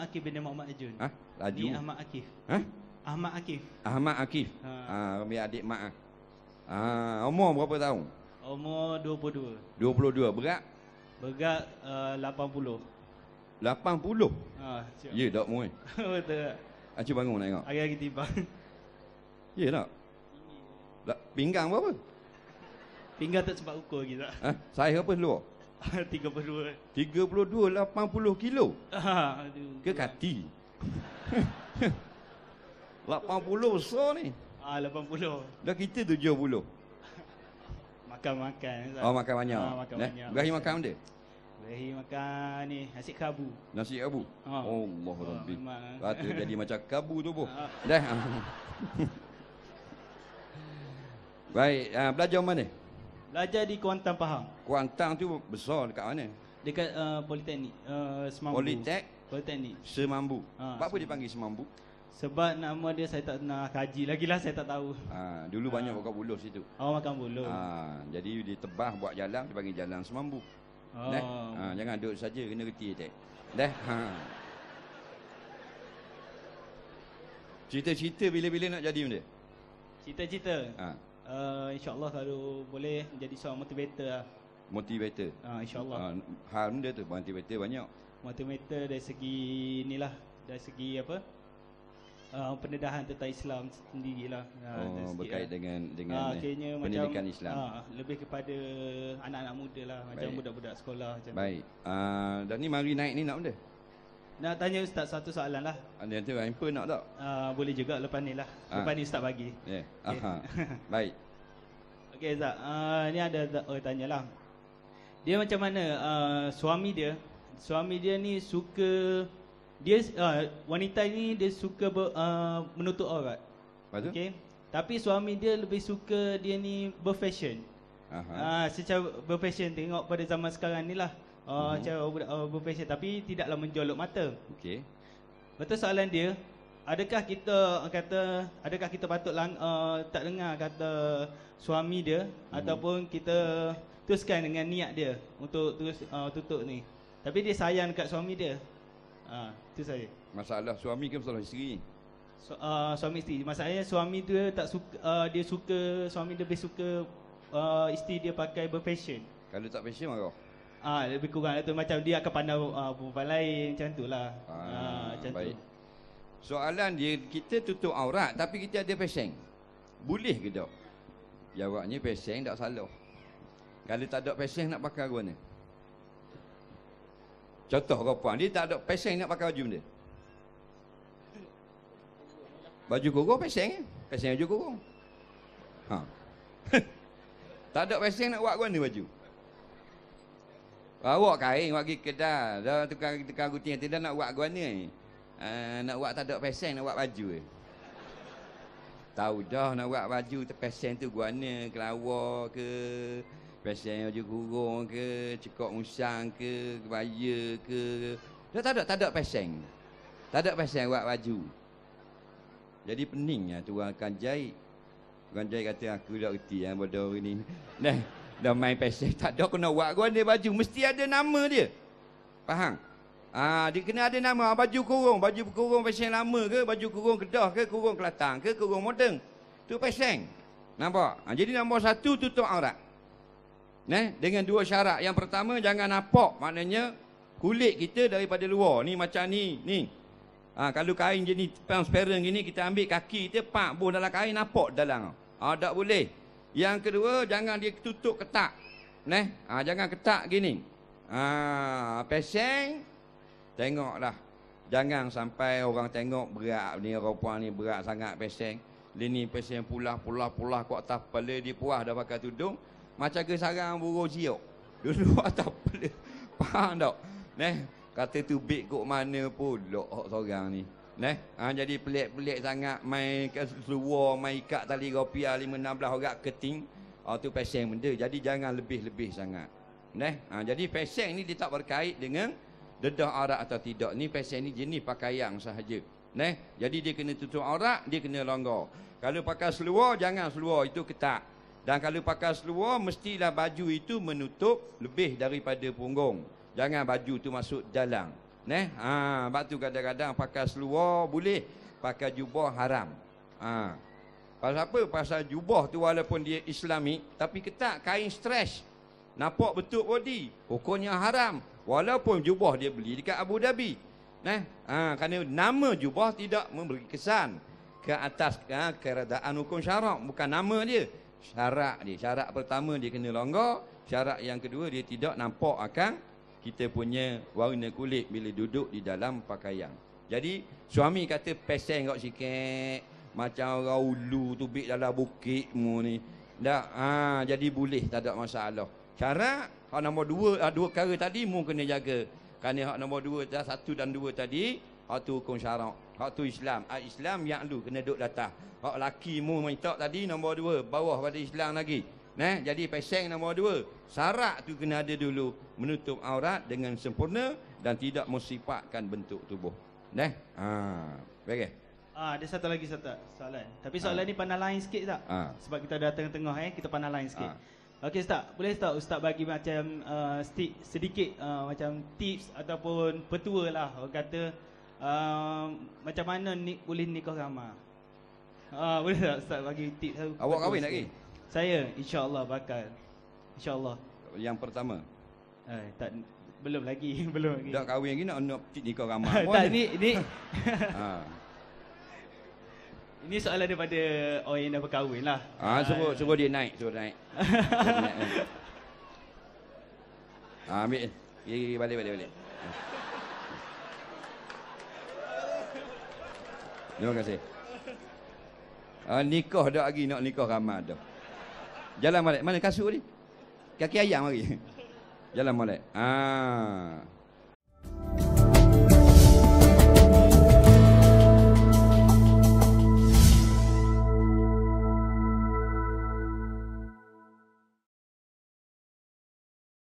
Ahmad Akif bin Muhammad Ajun. Ah, ha? laju. Ni Ahmad Akif. Ah, Ahmad Akif. Ahmad Akif. Ha, ha ambil adik mak ah. Ha, umur berapa tahun? Umur 22. 22 berat? Berat uh, 80. 80? Ah, cik. Ya, dok moy. Betul. Acik bangun nak tengok. Hari-hari timbang. Ya tak? Lah, pinggang apa? Pinggang tak sempat ukur lagi tak? Ha? Saiz apa seluar? 32. 32 80 kilo. Ke kati. 80 besar ni. Ah 80. Dah kita 70. Makan-makan. Oh makan banyak. Ah, makan eh? banyak. Berahi makan dia. Berahi makan ni nasi kabu. Nasi kabu. Ha. Oh, Allah oh, ah, Rabbi. Kata jadi macam kabu tu pun. Ah. Dah. Baik, uh, belajar mana? Belajar di Kuantan faham? Kuantan tu besar dekat mana? Dekat uh, Politeknik uh, Semambu Politek Politeknik Semambu ha, Apa semambu. dia panggil Semambu? Sebab nama dia saya tak nak kaji lagi lah saya tak tahu ha, Dulu ha. banyak makan buluh situ Oh makan buluh. ha, Jadi dia tebah buat jalan dipanggil jalan Semambu oh. Dah? Ha, jangan duduk saja kena reti tak Dah? Ha. Cita-cita bila-bila nak jadi benda? Cita-cita? Haa uh, InsyaAllah kalau boleh jadi seorang motivator lah. Motivator? Uh, InsyaAllah. Uh, hal dia tu, motivator banyak. Motivator dari segi ni lah. Dari segi apa? Uh, pendedahan tentang Islam sendiri lah. Uh, oh, berkait lah. dengan, dengan uh, pendidikan macam, Islam. Uh, lebih kepada anak-anak muda lah. Macam budak-budak sekolah. Macam Baik. Uh, dan ni mari naik ni nak benda? Nak tanya Ustaz satu soalan lah Nanti Rampa nak tak? Uh, boleh juga lepas ni lah ah. Lepas ni Ustaz bagi yeah. okay. Baik Okay Ustaz uh, ah, Ni ada Oh tanya lah Dia macam mana uh, Suami dia Suami dia ni suka dia uh, Wanita ni dia suka ber, uh, menutup aurat okay. Tapi suami dia lebih suka dia ni berfashion uh, Secara berfashion tengok pada zaman sekarang ni lah Oh, hmm. macam oh. budak oh, profession tapi tidaklah menjolok mata. Okey. Betul soalan dia, adakah kita kata adakah kita patut lang, uh, tak dengar kata suami dia hmm. ataupun kita teruskan dengan niat dia untuk terus uh, tutup ni. Tapi dia sayang dekat suami dia. Ha, itu saya. Masalah suami ke masalah isteri? So, uh, suami isteri. Masalahnya suami dia tak suka uh, dia suka suami dia lebih suka uh, isteri dia pakai berfashion. Kalau tak fashion marah. Ah ha, lebih kurang itu lah macam dia akan pandang uh, perempuan lain macam itulah. Ah ha, ha, baik. Tu. Soalan dia kita tutup aurat tapi kita ada peseng. Boleh ke tak? Jawabnya peseng tak salah. Kalau tak ada peseng nak pakai apa ni? Contoh kau pun, dia tak ada peseng nak pakai baju benda. Baju kurung peseng, eh? peseng baju kurung. Ha. tak ada peseng nak buat guna baju. Awak kain, awak pergi kedai, dah tukar, tukar guting, dia nak buat gua ni. Ah, nak buat tak ada pesen, nak buat baju. Eh. Tahu dah nak buat baju, pesen tu gua ni, kelawar ke, pesen baju kurung ke, cekok musang ke, kebaya ke. Dah tak ada, tak ada pesen. Tak ada pesen buat baju. Jadi pening lah tu orang akan jahit. Orang jahit kata, aku tak kerti yang ah, bodoh ni. Nah dah main fashion tak ada kena buat gua ada baju mesti ada nama dia faham ah ha, dia kena ada nama ha, baju kurung baju kurung fashion lama ke baju kurung kedah ke kurung kelantan ke kurung moden tu fashion nampak ha, jadi nombor satu tutup aurat Nah, dengan dua syarat. Yang pertama jangan nampak maknanya kulit kita daripada luar. Ni macam ni, ni. Ha, kalau kain jenis transparent gini kita ambil kaki kita pak buh dalam kain nampak dalam. Ah ha, tak boleh. Yang kedua jangan dia tutup ketak. Neh, ha, jangan ketak gini. ha, peseng tengoklah. Jangan sampai orang tengok berat ni rupa ni berat sangat peseng. Lini peseng pula, pula, pula, kuat atas kepala dia puas dah pakai tudung macam ke sarang burung siok. Dulu atas kepala. Faham tak? Neh, kata tu big kok mana pun lok seorang ni. Neh, ha, jadi pelik-pelik sangat mai ke seluar, mai ikat tali ropia 5 16 orang keting. Ah ha, tu fashion benda. Jadi jangan lebih-lebih sangat. Neh, ha, jadi fashion ni dia tak berkait dengan dedah aurat atau tidak. Ni fashion ni jenis pakaian sahaja. Neh, jadi dia kena tutup aurat, dia kena longgar. Kalau pakai seluar jangan seluar itu ketat. Dan kalau pakai seluar mestilah baju itu menutup lebih daripada punggung. Jangan baju tu masuk dalam ne? Ha, sebab kadang-kadang pakai seluar boleh, pakai jubah haram. Ha. Pasal apa? Pasal jubah tu walaupun dia islami, tapi ketat, kain stretch, Nampak betul body, pokoknya haram. Walaupun jubah dia beli dekat Abu Dhabi. Ne? Ha, kerana nama jubah tidak memberi kesan ke atas ha, keradaan hukum syarak. Bukan nama dia, syarak dia. Syarak pertama dia kena longgok, syarak yang kedua dia tidak nampak akan kita punya warna kulit bila duduk di dalam pakaian. Jadi suami kata pesen kau sikit macam orang ulu tu bik dalam bukit mu ni. Dah ha jadi boleh tak ada masalah. Cara hak nombor dua, ha, dua perkara tadi mu kena jaga. Kerana hak nombor dua, dah satu dan dua tadi hak tu hukum syarak. Hak tu Islam. Hak Islam yang lu kena duduk datang. Hak laki mu minta tadi nombor dua. Bawah pada Islam lagi. Nah, jadi peseng nombor dua. Sarak tu kena ada dulu. Menutup aurat dengan sempurna dan tidak mensifatkan bentuk tubuh. Nah, ha. Okay. Ha, ada satu lagi satu soalan. Tapi ha. soalan ha. ni pandang lain sikit tak? Ha. Sebab kita dah tengah-tengah eh, kita pandang lain sikit. Ha. Okey Ustaz, boleh tak Ustaz bagi macam uh, sedikit uh, macam tips ataupun petua lah orang kata uh, macam mana ni boleh nikah ramah? Uh, boleh tak Ustaz bagi tips? Awak kahwin lagi? Saya insya-Allah bakal insya-Allah. Yang pertama. Eh, tak belum lagi, belum lagi. Dah kahwin lagi nak nak cik nikah ramah. tak ni ni. ha. Ini soalan daripada orang oh, yang dah berkahwin lah. Ah, ha, suruh, ha. suruh dia naik, suruh naik. ha, ambil. Ya, ya, balik, balik, balik. Terima kasih. Uh, nikah dah lagi nak nikah ramah dah. Jalan balik. Mana kasut ni? Kaki ayam lagi. Jalan balik. Ah.